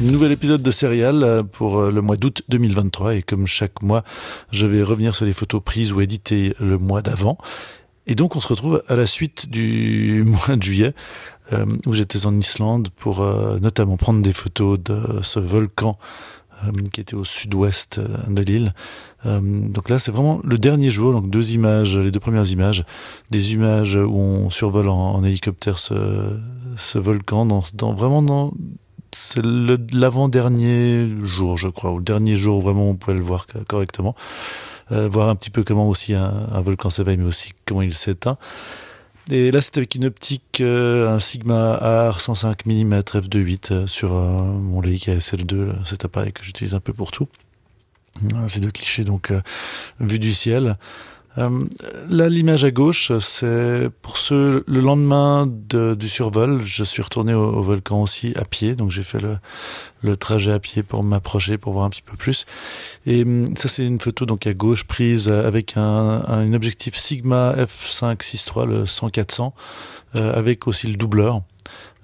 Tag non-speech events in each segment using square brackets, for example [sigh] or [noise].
nouvel épisode de Serial euh, pour euh, le mois d'août 2023 et comme chaque mois, je vais revenir sur les photos prises ou éditées le mois d'avant. Et donc on se retrouve à la suite du [laughs] mois de juillet euh, où j'étais en Islande pour notamment prendre des photos de ce volcan qui était au sud-ouest de l'île. donc là c'est vraiment le dernier jour, donc deux images, les deux premières images, des images où on survole en, hélicoptère ce, ce volcan dans, dans vraiment dans c'est l'avant-dernier jour, je crois, ou le dernier jour où vraiment on pouvait le voir correctement. Euh, voir un petit peu comment aussi un, volcan s'éveille, mais aussi comment il s'éteint. Et là, c'était avec une optique, euh, un Sigma AR 105 mm f2.8 sur euh, mon Leica SL2, cet appareil que j'utilise un peu pour tout. C'est deux clichés, donc, vue du ciel. Euh, là, l'image à gauche, c'est pour ce le lendemain du survol. Je suis retourné au, volcan aussi à pied, donc j'ai fait le, le, trajet à pied pour m'approcher, pour voir un petit peu plus. Et hum, ça, c'est une photo donc à gauche prise euh, avec un, un, objectif Sigma F563, le 100-400, euh, avec aussi le doubleur.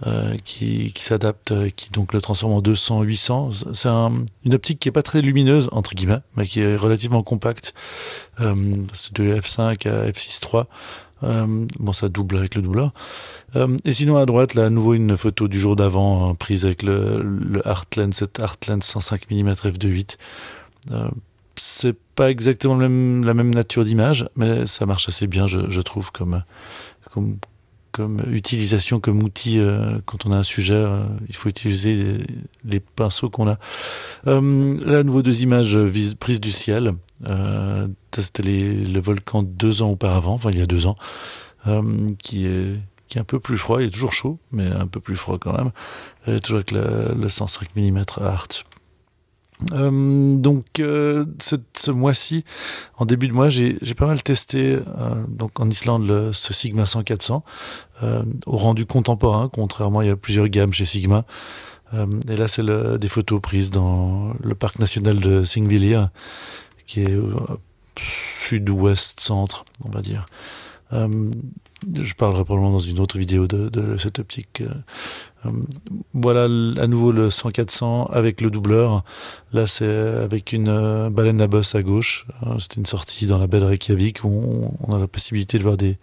Euh, qui, qui s'adapte, euh, qui donc le transforme en 200, 800. C'est une optique qui est pas très lumineuse entre guillemets, mais qui est relativement compacte. Euh, de f5 à f6.3. Euh, bon, ça double avec le doubleur. Euh, et sinon, à droite, là, à nouveau, une photo du jour d'avant, hein, prise avec le, le Heartland, cette Heartland 105 mm f2.8. Euh, c'est pas exactement même, la même nature d'image, mais ça marche assez bien, je, je trouve, comme, comme, comme utilisation, comme outil. Euh, quand on a un sujet, euh, il faut utiliser les, pinceaux qu'on a. Euh, là, à nouveau, deux images prises du ciel. Euh, c'était le volcan deux ans auparavant, enfin il y a deux ans, qui est qui est un peu plus froid, il est toujours chaud, mais un peu plus froid quand même, toujours avec le, le 105 mm Art. Euh, donc euh, cette, ce mois-ci, en début de mois, j'ai pas mal testé euh, donc en Islande le, ce Sigma 100-400 au rendu contemporain, contrairement il y a plusieurs gammes chez Sigma. et là, c'est des photos prises dans le parc national de Singvillir, qui est sud-ouest centre, on va dire je parlerai probablement dans une autre vidéo de, de cette optique. Euh, euh, voilà à nouveau le 100-400 avec le doubleur. Là, c'est avec une euh, baleine à bosse à gauche. C'est une sortie dans la belle Reykjavik où on, a la possibilité de voir des.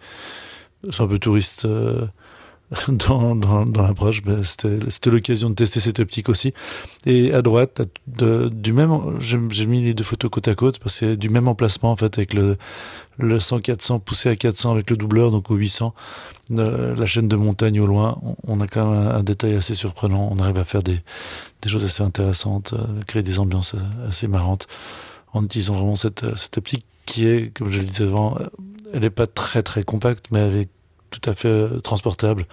C'est un peu touriste. [laughs] dans, dans, dans l'approche, ben, c'était l'occasion de tester cette optique aussi. Et à droite, du même, j'ai mis les deux photos côte à côte parce que c'est du même emplacement en fait avec le, le 100-400 poussé à 400 avec le doubleur, donc au 800, euh, la chaîne de montagne au loin. On, a quand même un, détail assez surprenant. On arrive à faire des, des choses assez intéressantes, euh, créer des ambiances euh, assez marrantes en utilisant vraiment cette, cette optique qui est, comme je le disais avant, elle n'est pas très très compacte, mais elle est tout à fait euh, transportable,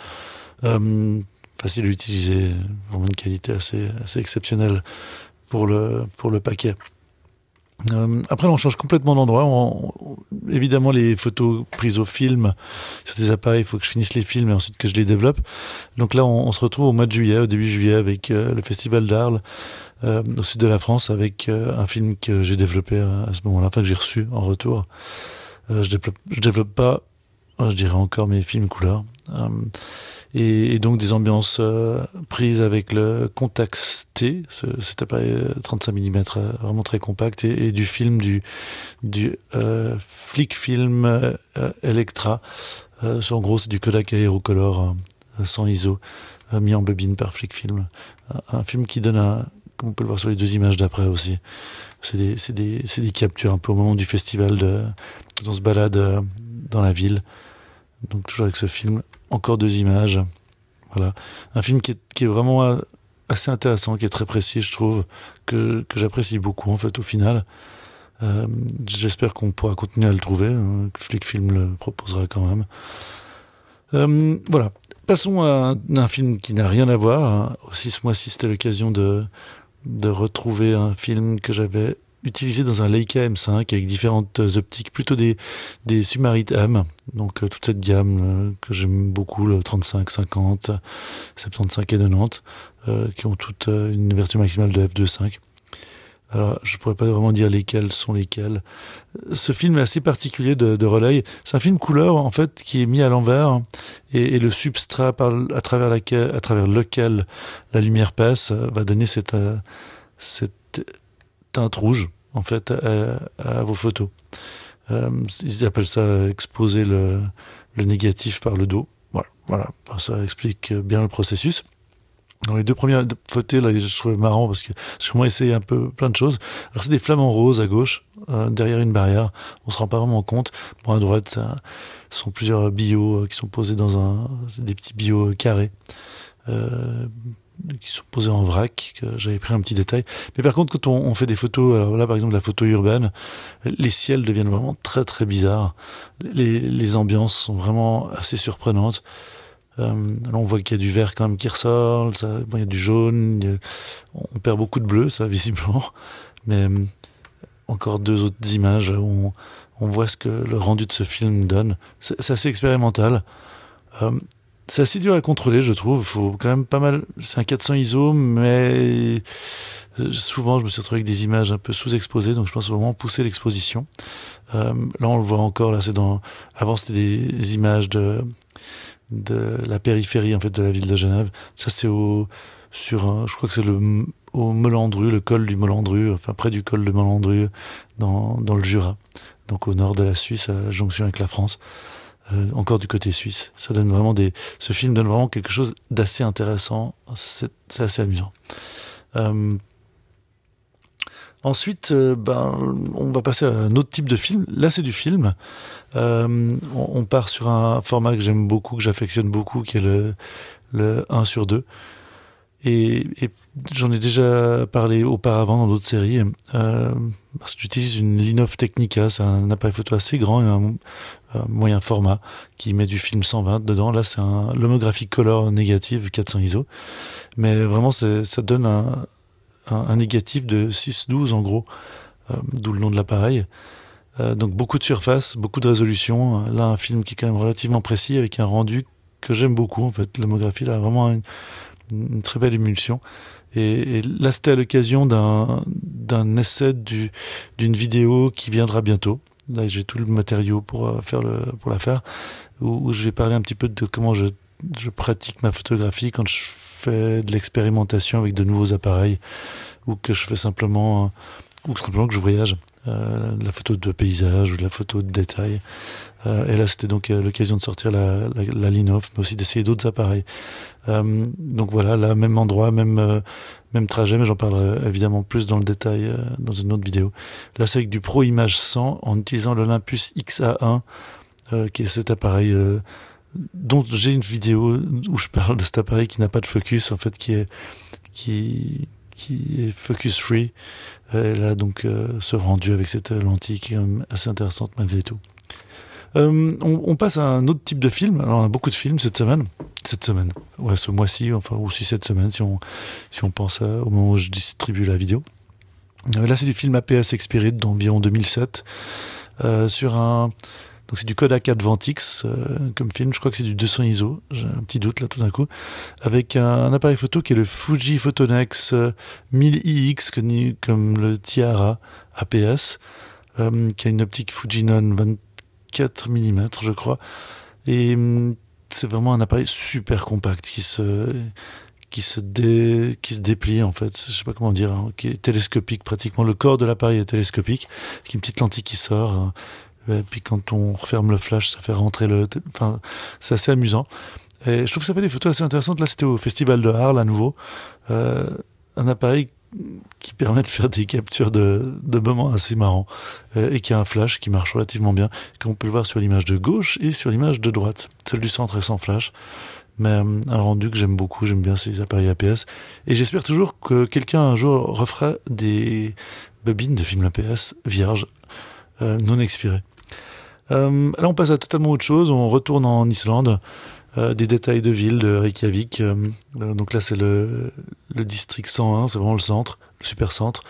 euh, facile à utiliser, vraiment une qualité assez, assez exceptionnelle pour le, pour le paquet. Euh, après, on change complètement d'endroit. On, évidemment, les photos prises au film sur des appareils, il faut que je finisse les films et ensuite que je les développe. Donc là, on, on se retrouve au mois de juillet, au début juillet, avec euh, le Festival d'Arles euh, au sud de la France, avec euh, un film que j'ai développé à, ce moment-là, enfin que j'ai reçu en retour. je développe, je développe pas Oh, je dirais encore mes films couleurs. Euh, et, donc des ambiances euh, prises avec le Contax T, cet appareil 35 euh, mm vraiment très compact, et, du film du, du flic film Electra. en gros, c'est du Kodak Aerocolor sans ISO, mis en bobine par flic film. Un, film qui donne un, comme on peut le voir sur les deux images d'après aussi. C'est des, captures un peu au moment du festival de, se balade dans la ville. Donc toujours avec ce film, encore deux images. Voilà. Un film qui est, vraiment assez intéressant, qui est très précis, je trouve, que, j'apprécie beaucoup en fait au final. Euh, j'espère qu'on pourra continuer à le trouver. Hein. Flick Film le proposera quand même. Euh, voilà. Passons à un, film qui n'a rien à voir. Hein. Aussi, ce mois-ci, c'était l'occasion de, de retrouver un film que j'avais utilisé dans un Leica M5 avec différentes euh, optiques, plutôt des, des Sumarit M, donc euh, toute cette gamme euh, que j'aime beaucoup, le 35, 50, 75 et 90, qui ont toutes une vertu maximale de f2.5. Alors, je pourrais pas vraiment dire lesquels sont lesquels. Ce film est assez particulier de, de Relay. C'est un film couleur, en fait, qui est mis à l'envers et, et, le substrat par, à, travers laquelle, à travers lequel la lumière passe va donner cette, cette rouge en fait à, vos photos. Euh, ils appellent ça exposer le, le, négatif par le dos. Voilà, voilà, ça explique bien le processus. Dans les deux premières photos, là, je trouve marrant parce que j'ai essayé un peu plein de choses. Alors c'est des flamants roses à gauche, euh, derrière une barrière. On se rend pas vraiment compte. Pour à droite, ça, ce sont plusieurs bio euh, qui sont posés dans un, des petits bio carrés qui sont posés en vrac, que j'avais pris un petit détail. Mais par contre, quand on, fait des photos, alors là par exemple la photo urbaine, les ciels deviennent vraiment très très bizarres. Les, ambiances sont vraiment assez surprenantes. Euh, on voit qu'il y a du vert quand même qui ressort, ça, il y a du jaune, on perd beaucoup de bleu, ça, [laughs] visiblement. Mais euh, encore deux autres images où on, voit ce que le rendu de ce film donne. C'est assez expérimental. Euh, c'est assez dur à contrôler, je trouve. Faut quand même pas mal. C'est un 400 ISO, mais euh, souvent je me suis retrouvé avec des images un peu sous-exposées, donc je pense vraiment pousser l'exposition. Euh, là, on le voit encore. Là, c'est dans. Avant, c'était des images de de la périphérie en fait de la ville de Genève. Ça, c'est au sur. Un... je crois que c'est le au Molandru, le col du Molandru, enfin près du col de Molandru dans dans le Jura, donc au nord de la Suisse, à la jonction avec la France. Euh, encore du côté suisse. Ça donne vraiment des, ce film donne vraiment quelque chose d'assez intéressant. C'est assez amusant. Euh, ensuite, euh, ben, on va passer à un autre type de film. Là, c'est du film. On, part sur un format que j'aime beaucoup, que j'affectionne beaucoup, qui est le, le 1 sur 2. Et, et j'en ai déjà parlé auparavant dans d'autres séries, euh, parce que j'utilise une Linov Technica, c'est un appareil photo assez grand et un, moyen format qui met du film 120 dedans. Là, c'est un l'homographie color négative 400 ISO, mais vraiment ça donne un, un, négatif de 612 en gros, euh, d'où le nom de l'appareil. Euh, donc beaucoup de surface, beaucoup de résolution. Là, un film qui est quand même relativement précis avec un rendu que j'aime beaucoup en fait. L'homographie, là, vraiment une, une très belle émulsion. Et, et là, c'était à l'occasion d'un essai d'une vidéo qui viendra bientôt. Là, j'ai tout le matériau pour euh, faire le pour la faire, où, je vais parler un petit peu de comment je, je pratique ma photographie quand je fais de l'expérimentation avec de nouveaux appareils, ou que je fais simplement, ou simplement que je voyage, euh, la photo de paysage ou la photo de détail et euh, là, c'était donc euh, l'occasion de sortir la, la, la off, mais aussi d'essayer d'autres appareils. Euh, donc voilà, là, même endroit, même même trajet, mais j'en parlerai évidemment plus dans le détail dans une autre vidéo. Là, c'est avec du Pro Image 100 en utilisant l'Olympus XA1, euh, qui est cet appareil dont j'ai une vidéo où je parle de cet appareil qui n'a pas de focus, en fait, qui est qui qui focus free. elle là, donc, euh, ce rendu avec cette lentille qui est assez intéressante malgré tout. Euh, on, passe à un autre type de film. Alors, on a beaucoup de films cette semaine. Cette semaine. Ouais, ce mois-ci, enfin, aussi cette semaine, si on, si on pense au moment où je distribue la vidéo. Euh, là, c'est du film APS Expired, d'environ 2007. Euh, sur un. Donc, c'est du Kodak Advantix comme film. Je crois que c'est du 200 ISO. J'ai un petit doute là tout d'un coup. Avec un, appareil photo qui est le Fuji Photonex 1000iX, connu comme le Tiara APS. qui a une optique Fujinon 20, 4 mm, je crois. Et mm, c'est vraiment un appareil super compact qui se qui se dé, qui se déplie en fait, je sais pas comment dire, hein, qui est télescopique pratiquement. Le corps de l'appareil est télescopique, avec une petite lentille qui sort. Et hein. puis quand on referme le flash, ça fait rentrer le. Enfin, c'est assez amusant. Et je trouve que ça fait des photos assez intéressantes. Là, c'était au Festival de Arles à nouveau. Euh, un appareil qui permet de faire des captures de, de moments assez marrants euh, et qui a un flash qui marche relativement bien, comme on peut le voir sur l'image de gauche et sur l'image de droite. Celle du centre est sans flash, mais euh, un rendu que j'aime beaucoup, j'aime bien ces appareils APS et j'espère toujours que quelqu'un un jour refera des bobines de films APS vierges, euh, non expirées. là on passe à totalement autre chose, on retourne en Islande. Euh, des détails de ville de Reykjavik. Euh, euh, donc là, c'est le, district 101, c'est vraiment le centre, le super centre.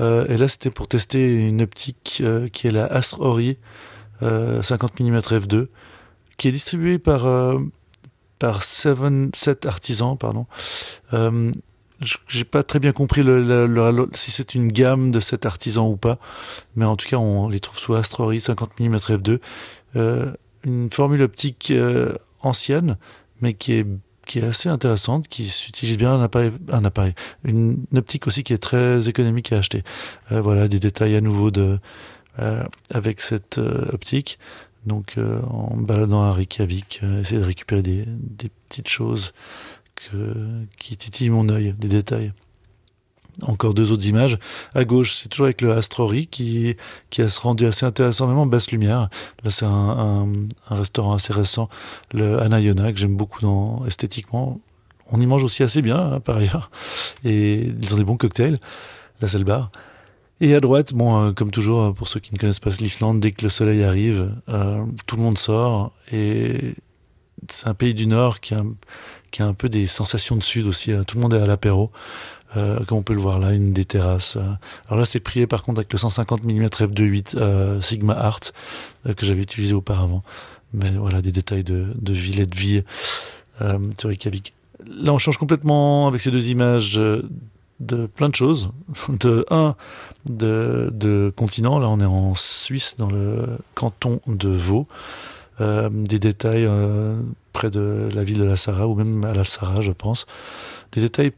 et là, c'était pour tester une optique qui est la Astrori 50 mm f2, qui est distribuée par par 7 artisans, pardon. j'ai pas très bien compris le, si c'est une gamme de 7 artisans ou pas, mais en tout cas, on les trouve sous Astrori 50 mm f2. une formule optique ancienne, mais qui est qui est assez intéressante, qui s'utilise bien un appareil, un appareil, une, optique aussi qui est très économique à acheter. Euh, voilà des détails à nouveau de euh, avec cette euh, optique. Donc en baladant à Reykjavik, essayer de récupérer des, des petites choses que, qui titillent mon œil, des détails encore deux autres images. À gauche, c'est toujours avec le Astrori qui, qui a se rendu assez intéressant, même en basse lumière. Là, c'est un, restaurant assez récent, le Anayona, que j'aime beaucoup dans, esthétiquement. On y mange aussi assez bien, hein, par ailleurs. Et ils ont des bons cocktails. Là, c'est bar. Et à droite, bon, euh, comme toujours, euh, pour ceux qui ne connaissent pas l'Islande, dès que le soleil arrive, euh, tout le monde sort. Et c'est un pays du Nord qui qui a un peu des sensations de sud aussi. Hein. Tout le monde est à l'apéro. Euh, comme on peut le voir là, une des terrasses. Euh. Alors là, c'est prié par contre avec le 150 mm f2.8 Sigma Art euh, que j'avais utilisé auparavant. Mais voilà, des détails de, de ville et de vie sur Reykjavik. Là, on change complètement avec ces deux images de plein de choses. [laughs] De un, de, de continent. Là, on est en Suisse, dans le canton de Vaud. des détails près de la ville de la Sarah, ou même à la Sarah, je pense. Des détails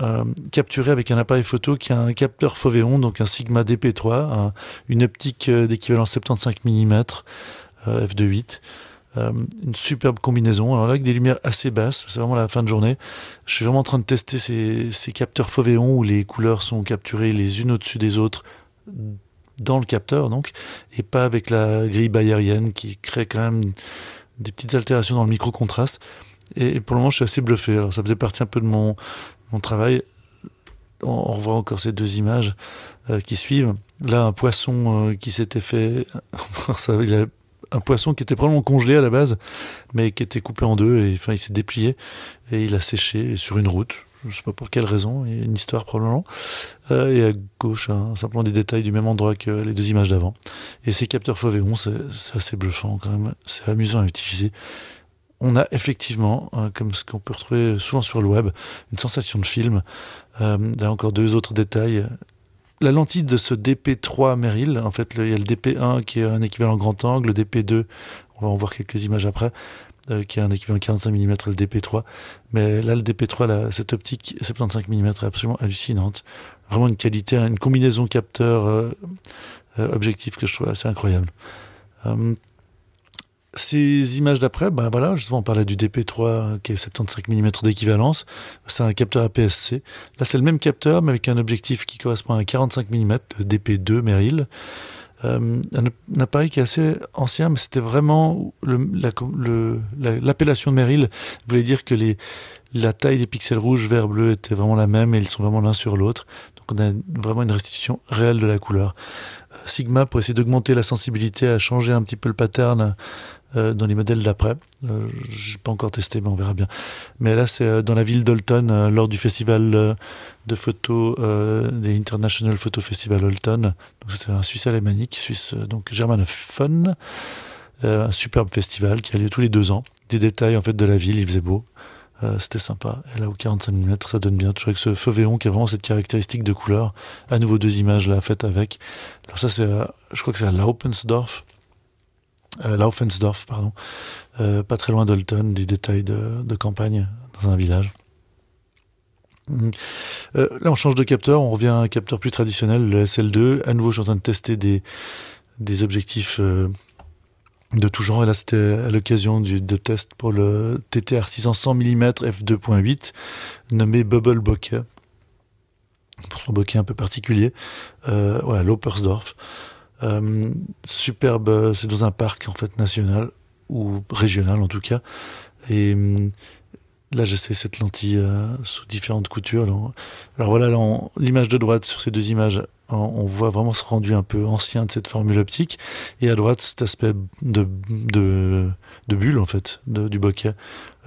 euh, capturé avec un appareil photo qui a un capteur Foveon, donc un Sigma DP3, une optique d'équivalent 75 mm f2.8. une superbe combinaison. Alors là, avec des lumières assez basses, c'est vraiment la fin de journée. Je suis vraiment en train de tester ces, ces capteurs Foveon où les couleurs sont capturées les unes au-dessus des autres dans le capteur, donc, et pas avec la grille bayérienne qui crée quand même des petites altérations dans le micro-contraste. Et pour le moment, je suis assez bluffé. Alors, ça faisait partie un peu de mon mon travail, on, revoit encore ces deux images euh, qui suivent. Là, un poisson euh, qui s'était fait, [laughs] un poisson qui était probablement congelé à la base, mais qui était coupé en deux et enfin il s'est déplié et il a séché sur une route. Je ne sais pas pour quelle raison, il une histoire probablement. Euh, et à gauche, simplement des détails du même endroit que les deux images d'avant. Et ces capteurs et c'est assez bluffant quand même, c'est amusant à utiliser on a effectivement, euh, comme ce qu'on peut retrouver souvent sur le web, une sensation de film. Euh, a encore deux autres détails. La lentille de ce DP3 Merrill, en fait, il y a le DP1 qui est un équivalent grand angle, le DP2, on va en voir quelques images après, euh, qui est un équivalent 45 mm, le DP3. Mais là, le DP3, là, cette optique 75 mm est absolument hallucinante. Vraiment une qualité, une combinaison capteur euh, objectif que je trouve assez incroyable. Ces images d'après, ben voilà, justement, on parlait du DP3 qui est 75 mm d'équivalence. C'est un capteur APS-C. Là, c'est le même capteur, mais avec un objectif qui correspond à euh, un 45 mm, DP2 Merrill. un, appareil qui est assez ancien, mais c'était vraiment l'appellation de Merrill voulait dire que les, la taille des pixels rouges, vert, bleu était vraiment la même et ils sont vraiment l'un sur l'autre. Donc on a vraiment une restitution réelle de la couleur. Sigma pour essayer d'augmenter la sensibilité à changer un petit peu le pattern euh, dans les modèles d'après. Euh, je n'ai pas encore testé, mais on verra bien. Mais là, c'est euh, dans la ville d'Holton, lors du festival de photos des International Photo Festival Donc, C'est un Suisse alémanique, Suisse, donc Fun un superbe festival qui a lieu tous les deux ans. Des détails en fait de la ville, il faisait beau. Euh, c'était sympa. Et là, au 45 mm, ça donne bien. Toujours que ce feu Véon qui a vraiment cette caractéristique de couleur. À nouveau, deux images là faites avec. Alors, ça, c'est je crois que c'est à Laupensdorf. Euh, Laufensdorf, pardon. Euh, pas très loin d'Olton, des détails de, campagne dans un village. Hum. Euh, là, on change de capteur, on revient à un capteur plus traditionnel, le SL2. À nouveau, je suis en train de tester des, des objectifs de tout genre. Et là, c'était à l'occasion de test pour le TT Artisan 100 mm f2.8, nommé Bubble Bokeh, pour son bokeh un peu particulier, euh, ouais, euh, superbe, c'est dans un parc en fait national, ou régional en tout cas. Et hum, là, j'essaie cette lentille euh, sous différentes coutures. alors voilà, l'image de droite sur ces deux images on voit vraiment ce rendu un peu ancien de cette formule optique. Et à droite, cet aspect de, de, de bulle, en fait, de, du bokeh,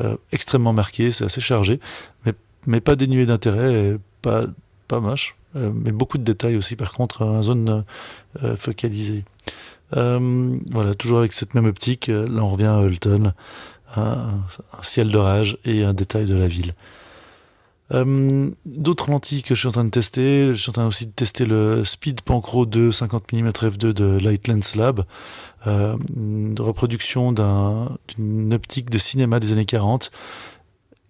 euh, extrêmement marqué, c'est assez chargé, mais, mais pas dénué d'intérêt, pas, pas moche, euh, mais beaucoup de détails aussi, par contre, dans zone euh, focalisée. voilà, toujours avec cette même optique, là on revient à Holton, un ciel d'orage et un détail de la ville. Euh, d'autres lentilles que je suis en train de tester, je suis en train aussi de tester le Speed Pancro 2 50 mm f2 de Light Lens Lab, euh, une reproduction d'une optique de cinéma des années 40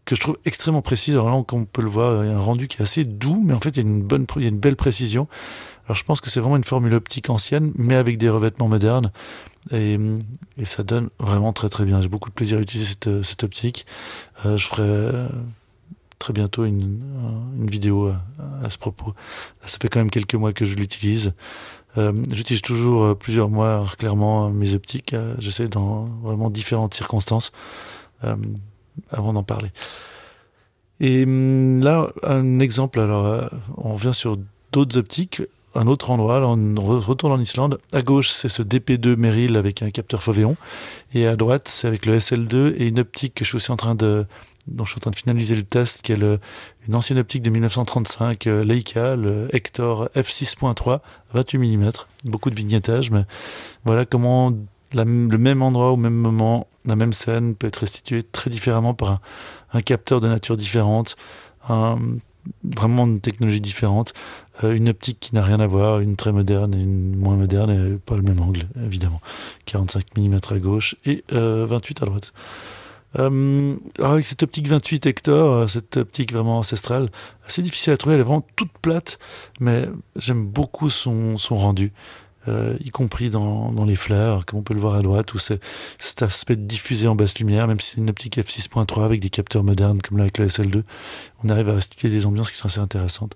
que je trouve extrêmement précise. Alors là, on peut le voir, il y a un rendu qui est assez doux, mais en fait, il y a une, bonne, il y a une belle précision. Alors je pense que c'est vraiment une formule optique ancienne, mais avec des revêtements modernes. Et, ça donne vraiment très très bien. J'ai beaucoup de plaisir à utiliser cette, cette optique. Euh, je ferai très bientôt une, euh, vidéo euh, à, ce propos. Ça fait quand même quelques mois que je l'utilise. Euh, j'utilise toujours plusieurs mois, clairement, mes optiques. J'essaie dans vraiment différentes circonstances avant d'en parler. Et hum, là, un exemple, alors on revient sur d'autres optiques, un autre endroit, on retourne en Islande. À gauche, c'est ce DP2 Merrill avec un capteur Foveon, et à droite, c'est avec le SL2 et une optique que je suis aussi en train de, dont je suis en train de finaliser le test, qui est une ancienne optique de 1935, euh, Leica, le Hector f6.3, 28 mm, beaucoup de vignettage, mais voilà comment le même endroit au même moment, la même scène peut être restituée très différemment par un, capteur de nature différente, un, vraiment une technologie différente, euh, une optique qui n'a rien à voir, une très moderne et une moins moderne, et pas le même angle, évidemment. 45 mm à gauche et 28 euh, à droite. Euh, avec ah cette optique 28 Hector euh, cette optique vraiment ancestrale, assez difficile à trouver, elle est vraiment toute plate, mais j'aime beaucoup son, son rendu. Euh, y compris dans, dans, les fleurs, comme on peut le voir à droite, où cet aspect diffusé en basse lumière, même si c'est une optique f6.3 avec des capteurs modernes, comme là avec la SL2, on arrive à restituer des ambiances qui sont assez intéressantes.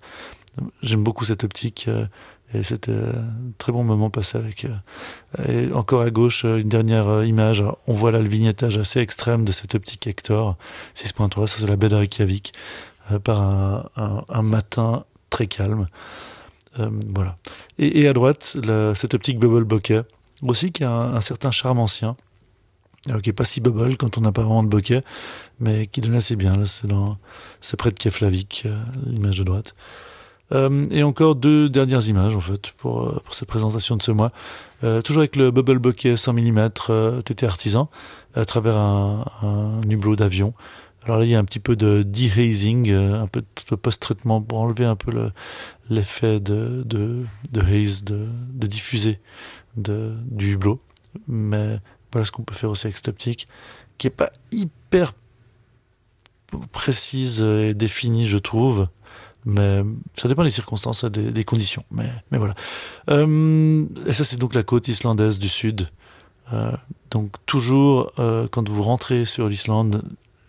J'aime beaucoup cette optique. Euh, et c'était euh, un très bon moment passé avec. Euh, et encore à gauche, euh, une dernière image. On voit là le vignettage assez extrême de cette optique Hector 6.3. Ça, c'est la baie de Reykjavik, par un, un, matin très calme. voilà. Et, à droite, la, cette optique Bubble Bokeh, aussi qui a un, certain charme ancien, qui n'est pas si bubble quand on n'a pas vraiment de bokeh, mais qui donne assez bien. Là, c'est, près de Keflavik, l'image de droite. Euh, et encore deux dernières images en fait pour, euh, pour cette présentation de ce mois. Euh, toujours avec le bubble bokeh 100 mm TT artisan à travers un, un hublot d'avion. Alors là, il y a un petit peu de dehazing, un peu de post-traitement pour enlever un peu l'effet de, de, de, haze, de, de diffuser du hublot. Mais voilà ce qu'on peut faire aussi avec cette optique qui est pas hyper précise et définie, je trouve. Mais ça dépend des circonstances, des, des conditions. Mais, mais voilà. Euh, et ça, c'est donc la côte islandaise du sud. Euh, donc toujours, euh, quand vous rentrez sur l'Islande,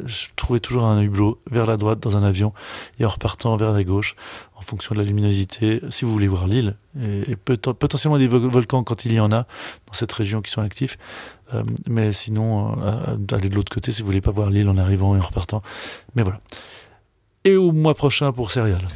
je trouvais toujours un hublot vers la droite dans un avion et en repartant vers la gauche en fonction de la luminosité, si vous voulez voir l'île et, potentiellement des volcans quand il y en a dans cette région qui sont actifs. Euh, mais sinon, euh, aller de l'autre côté si vous voulez pas voir l'île en arrivant et en repartant. Mais voilà et au mois prochain pour Serial.